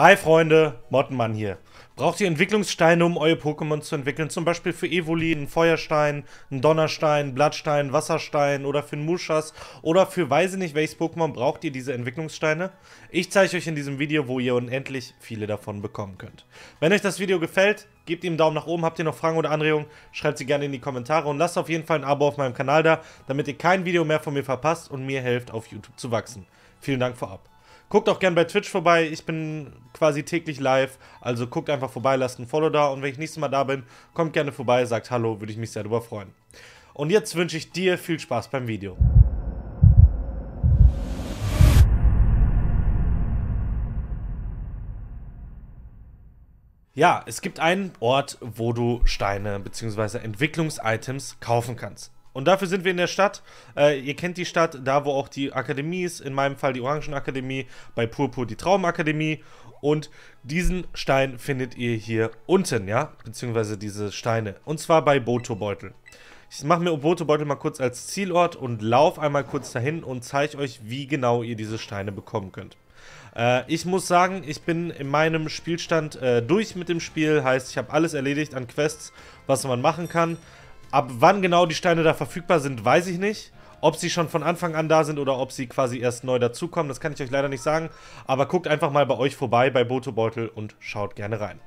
Hi Freunde, Mottenmann hier. Braucht ihr Entwicklungssteine, um eure Pokémon zu entwickeln? Zum Beispiel für Evoli einen Feuerstein, einen Donnerstein, Blattstein, Wasserstein oder für einen Mushas oder für weiß ich nicht welches Pokémon braucht ihr diese Entwicklungssteine? Ich zeige euch in diesem Video, wo ihr unendlich viele davon bekommen könnt. Wenn euch das Video gefällt, gebt ihm einen Daumen nach oben. Habt ihr noch Fragen oder Anregungen, schreibt sie gerne in die Kommentare und lasst auf jeden Fall ein Abo auf meinem Kanal da, damit ihr kein Video mehr von mir verpasst und mir helft auf YouTube zu wachsen. Vielen Dank vorab. Guckt auch gerne bei Twitch vorbei. Ich bin quasi täglich live. Also guckt einfach vorbei, lasst ein Follow da. Und wenn ich nächstes Mal da bin, kommt gerne vorbei, sagt Hallo, würde ich mich sehr darüber freuen. Und jetzt wünsche ich dir viel Spaß beim Video. Ja, es gibt einen Ort, wo du Steine bzw. Entwicklungs-Items kaufen kannst. Und dafür sind wir in der Stadt. Äh, ihr kennt die Stadt, da wo auch die Akademie ist. In meinem Fall die Orangenakademie, bei Purpur die Traumakademie. Und diesen Stein findet ihr hier unten, ja? Beziehungsweise diese Steine. Und zwar bei Botobeutel. Ich mache mir Botobeutel mal kurz als Zielort und laufe einmal kurz dahin und zeige euch, wie genau ihr diese Steine bekommen könnt. Äh, ich muss sagen, ich bin in meinem Spielstand äh, durch mit dem Spiel. Heißt, ich habe alles erledigt an Quests, was man machen kann. Ab wann genau die Steine da verfügbar sind, weiß ich nicht. Ob sie schon von Anfang an da sind oder ob sie quasi erst neu dazukommen, das kann ich euch leider nicht sagen. Aber guckt einfach mal bei euch vorbei bei Botobeutel und schaut gerne rein.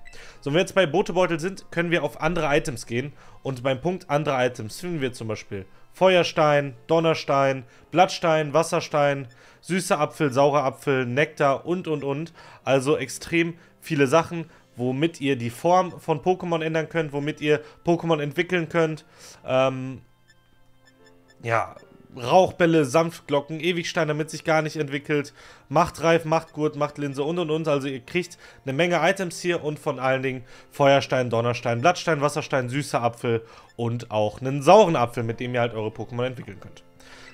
So, wenn wir jetzt bei Botobeutel sind, können wir auf andere Items gehen. Und beim Punkt andere Items finden wir zum Beispiel Feuerstein, Donnerstein, Blattstein, Wasserstein, süßer Apfel, saurer Apfel, Nektar und und und. Also extrem viele Sachen womit ihr die Form von Pokémon ändern könnt, womit ihr Pokémon entwickeln könnt. Ähm, ja, Rauchbälle, Sanftglocken, Ewigstein, damit sich gar nicht entwickelt, Machtreif, Machtgurt, Machtlinse und und und. Also ihr kriegt eine Menge Items hier und von allen Dingen Feuerstein, Donnerstein, Blattstein, Wasserstein, süßer Apfel und auch einen sauren Apfel, mit dem ihr halt eure Pokémon entwickeln könnt.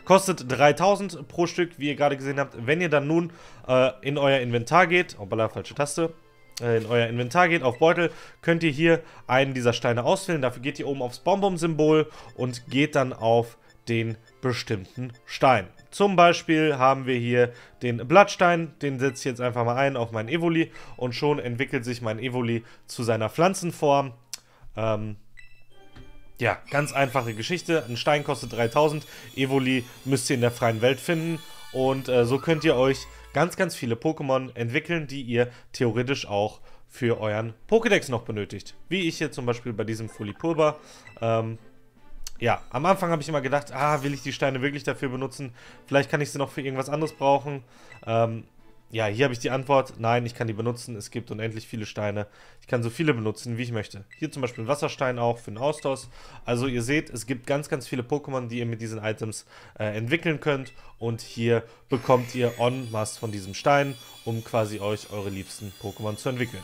Kostet 3000 pro Stück, wie ihr gerade gesehen habt. Wenn ihr dann nun äh, in euer Inventar geht, hoppala, falsche Taste, äh, in euer Inventar geht, auf Beutel, könnt ihr hier einen dieser Steine auswählen. Dafür geht ihr oben aufs Bonbon-Symbol und geht dann auf den bestimmten Stein. Zum Beispiel haben wir hier den Blattstein, den setze ich jetzt einfach mal ein auf meinen Evoli und schon entwickelt sich mein Evoli zu seiner Pflanzenform. Ähm, ja, ganz einfache Geschichte. Ein Stein kostet 3000, Evoli müsst ihr in der freien Welt finden und äh, so könnt ihr euch ganz, ganz viele Pokémon entwickeln, die ihr theoretisch auch für euren Pokédex noch benötigt. Wie ich hier zum Beispiel bei diesem Fulipurba. Ähm, ja, am Anfang habe ich immer gedacht, ah, will ich die Steine wirklich dafür benutzen? Vielleicht kann ich sie noch für irgendwas anderes brauchen. Ähm, ja, hier habe ich die Antwort. Nein, ich kann die benutzen. Es gibt unendlich viele Steine. Ich kann so viele benutzen, wie ich möchte. Hier zum Beispiel ein Wasserstein auch für den Austausch. Also ihr seht, es gibt ganz, ganz viele Pokémon, die ihr mit diesen Items äh, entwickeln könnt. Und hier bekommt ihr on masse von diesem Stein, um quasi euch eure liebsten Pokémon zu entwickeln.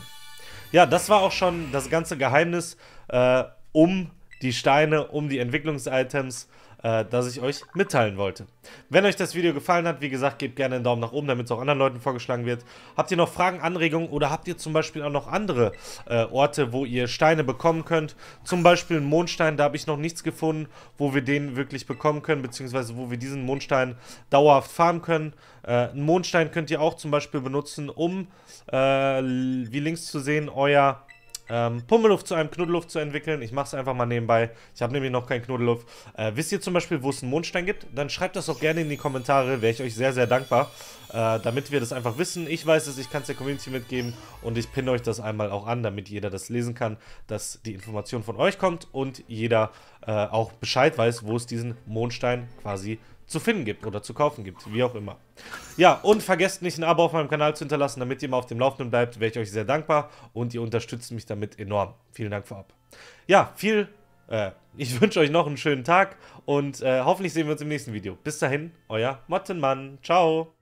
Ja, das war auch schon das ganze Geheimnis äh, um die Steine, um die entwicklungs items äh, das ich euch mitteilen wollte. Wenn euch das Video gefallen hat, wie gesagt, gebt gerne einen Daumen nach oben, damit es auch anderen Leuten vorgeschlagen wird. Habt ihr noch Fragen, Anregungen oder habt ihr zum Beispiel auch noch andere äh, Orte, wo ihr Steine bekommen könnt? Zum Beispiel einen Mondstein, da habe ich noch nichts gefunden, wo wir den wirklich bekommen können, beziehungsweise wo wir diesen Mondstein dauerhaft farmen können. Äh, einen Mondstein könnt ihr auch zum Beispiel benutzen, um, äh, wie links zu sehen, euer ähm, Pummeluff zu einem Knuddeluft zu entwickeln. Ich mache es einfach mal nebenbei. Ich habe nämlich noch keinen Knuddeluft. Äh, wisst ihr zum Beispiel, wo es einen Mondstein gibt? Dann schreibt das auch gerne in die Kommentare. Wäre ich euch sehr, sehr dankbar, äh, damit wir das einfach wissen. Ich weiß es, ich kann es der Community mitgeben und ich pinne euch das einmal auch an, damit jeder das lesen kann, dass die Information von euch kommt und jeder äh, auch Bescheid weiß, wo es diesen Mondstein quasi gibt zu finden gibt oder zu kaufen gibt, wie auch immer. Ja, und vergesst nicht, ein Abo auf meinem Kanal zu hinterlassen, damit ihr immer auf dem Laufenden bleibt, wäre ich euch sehr dankbar und ihr unterstützt mich damit enorm. Vielen Dank vorab. Ja, viel, äh, ich wünsche euch noch einen schönen Tag und äh, hoffentlich sehen wir uns im nächsten Video. Bis dahin, euer Mottenmann. Ciao.